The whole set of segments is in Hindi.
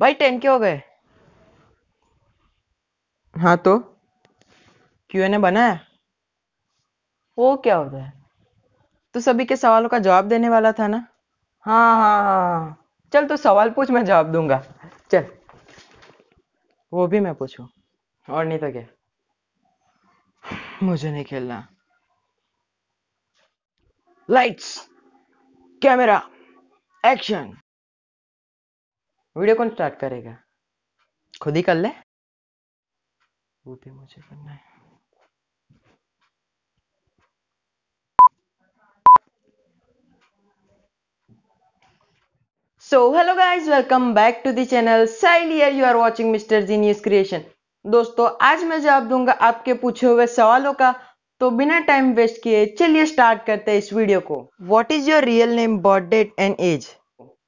भाई टेन के हो गए हाँ तो क्यू एन ए बना है वो क्या होता है तो तू सभी के सवालों का जवाब देने वाला था ना हाँ हाँ हाँ चल तू सवाल पूछ मैं जवाब दूंगा चल वो भी मैं पूछू और नहीं तो क्या मुझे नहीं खेलना लाइट्स कैमरा एक्शन वीडियो कौन स्टार्ट करेगा खुद ही कर ले वो भी मुझे करना है so hello guys welcome back to the channel साइलियर you are watching mister genius creation दोस्तों आज मैं जवाब दूंगा आपके पूछे हुए सवालों का तो बिना टाइम वेस्ट किए चलिए स्टार्ट करते हैं इस वीडियो को what is your real name birth date and age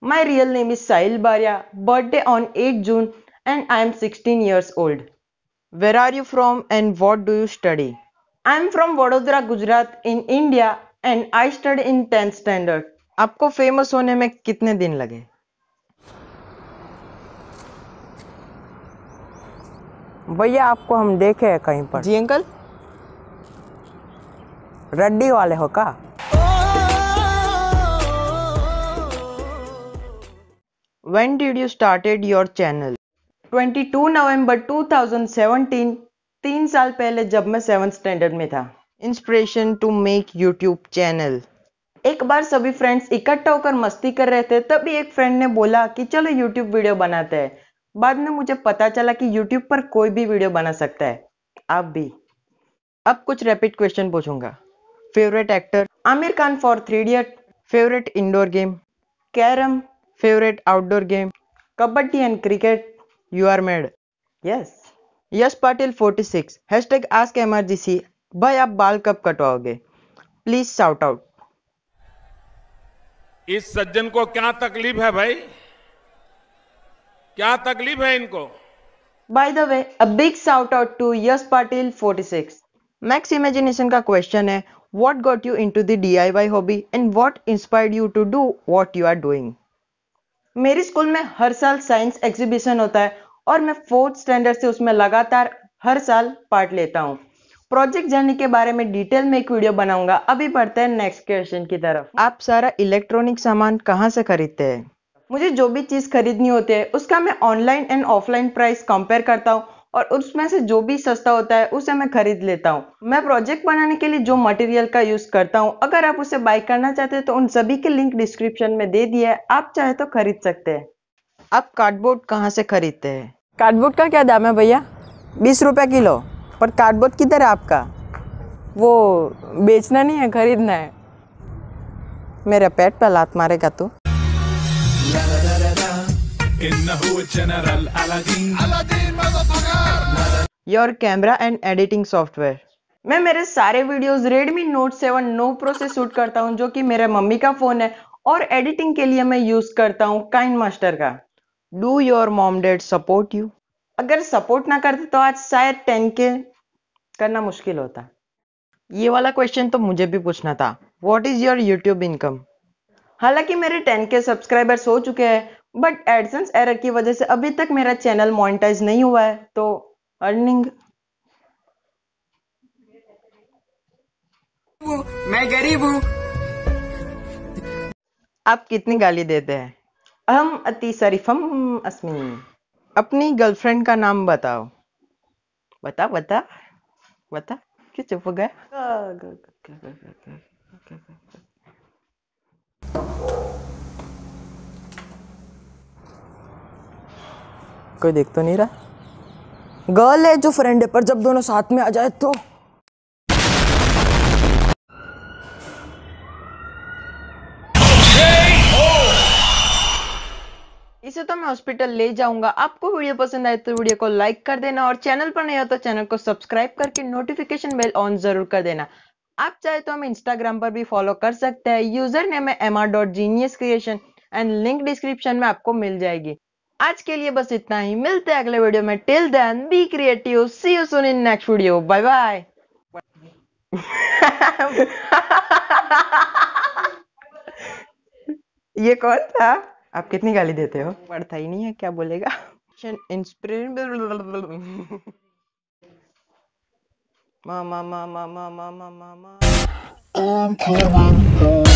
My real name is Sahil Baria, birthday on 8 June and I am 16 years old. Where are you from and what do you study? I am from Vadodara, Gujarat in India and I study in 10th standard. आपको फेमस होने में कितने दिन लगे भैया आपको हम देखे हैं कहीं पर जी अंकल रड्डी वाले हो का when did you started your channel 22 नवंबर 2017 तीन साल पहले जब मैं सेवन स्टैंडर्ड में था inspiration to make YouTube channel एक बार सभी फ्रेंड्स इकट्ठा होकर मस्ती कर रहे थे तभी एक फ्रेंड ने बोला कि चलो यूट्यूब वीडियो बनाते हैं बाद में मुझे पता चला कि यूट्यूब पर कोई भी वीडियो बना सकता है आप भी अब कुछ रैपिड क्वेश्चन पूछूंगा favourite actor Aamir Khan for three idiot favourite indoor game carrom favorite outdoor game kabaddi and cricket you are mad yes Yash Patil 46 hashtag आज के एमआरजीसी भाई आप बाल कब कटवाओगे प्लीज शाउट आउट इस सज्जन को क्या तकलीफ है भाई क्या तकलीफ है इनको by the way a big out to Yash Patil 46 max imagination का क्वेश्चन है what got you into the DIY hobby and what inspired you to do what you are doing मेरी स्कूल में हर साल साइंस एग्जीबिशन होता है और मैं फोर्थ स्टैंडर्ड से उसमें लगातार हर साल पार्ट लेता हूँ प्रोजेक्ट जर्नी के बारे में डिटेल में एक वीडियो बनाऊंगा अभी बढ़ते हैं नेक्स्ट क्वेश्चन की तरफ आप सारा इलेक्ट्रॉनिक सामान कहाँ से खरीदते हैं मुझे जो भी चीज़ खरीदनी होती है उसका मैं online and offline price compare करता हूँ और उसमें से जो भी सस्ता होता है उसे मैं खरीद लेता हूँ मैं प्रोजेक्ट बनाने के लिए जो मटेरियल का यूज करता हूँ अगर आप उसे बाय करना चाहते हैं तो उन सभी के लिंक डिस्क्रिप्शन में दे दिया है आप चाहे तो खरीद सकते हैं आप कार्डबोर्ड कहाँ से खरीदते हैं कार्डबोर्ड का क्या दाम है भैया बीस रुपये किलो पर कार्डबोर्ड किधर है आपका वो बेचना नहीं है खरीदना है मेरा पेट पर लात मारेगा तू إنه جنرال ألادين ألادين ماذا فقر Your camera मैं मेरे सारे videos Redmi Note 7 Pro Pro से शूट करता हूं जो कि मेरे मम्मी का फ़ोन है और एडिटिंग के लिए मैं यूज़ करता हूं काइन मास्टर का do your mom dad support you अगर सपोर्ट ना करते तो आज शायद 10 के करना मुश्किल होता ये वाला क्वेश्चन तो मुझे भी पूछना था what is your YouTube income हालांकि मेरे 10 के सब्सक्राइबर्स हो चुके हैं बट एडसेंस एरर की वजह से अभी तक मेरा चैनल मोनिटाइज नहीं हुआ है तो अर्निंग मैं गरीब हूँ आप कितनी गाली देते हैं अहम अति शरीफम अस्मिन अपनी गर्लफ्रेंड का नाम बताओ बता बता बता क्यों चुप हो गया कोई देख तो नहीं रहा गर्ल है जो फ्रेंड है पर जब दोनों साथ में आ जाए तो इसे तो मैं हॉस्पिटल ले जाऊंगा आपको वीडियो पसंद आए तो वीडियो को लाइक कर देना और चैनल पर नहीं हो तो चैनल को सब्सक्राइब करके नोटिफिकेशन बेल ऑन जरूर कर देना आप चाहे तो हम इंस्टाग्राम पर भी फॉलो कर सकते हैं यूजर नेम है M R dot genius creation and link description में आपको मिल जाएगी आज के लिए बस इतना ही मिलते हैं अगले वीडियो में till then be creative see you soon in next video bye bye ये कौन था आप कितनी गाली देते हो पढ़ता ही नहीं है क्या बोलेगा इंस्पिरेशन मामा मामा मामा मामा मामा